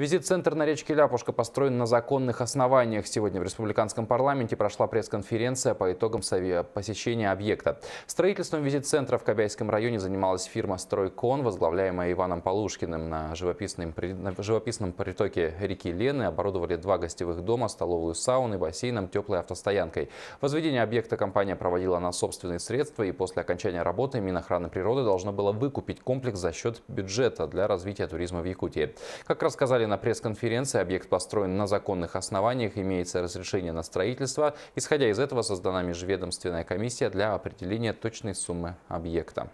Визит-центр на речке Ляпушка построен на законных основаниях. Сегодня в республиканском парламенте прошла пресс-конференция по итогам посещения объекта. Строительством визит-центра в Кобяйском районе занималась фирма «Стройкон», возглавляемая Иваном Полушкиным. На живописном, на живописном притоке реки Лены оборудовали два гостевых дома, столовую сауны, бассейном, теплой автостоянкой. Возведение объекта компания проводила на собственные средства, и после окончания работы Минохраны природы должно было выкупить комплекс за счет бюджета для развития туризма в Якутии. Как рассказали на пресс-конференции, объект построен на законных основаниях, имеется разрешение на строительство. Исходя из этого создана межведомственная комиссия для определения точной суммы объекта.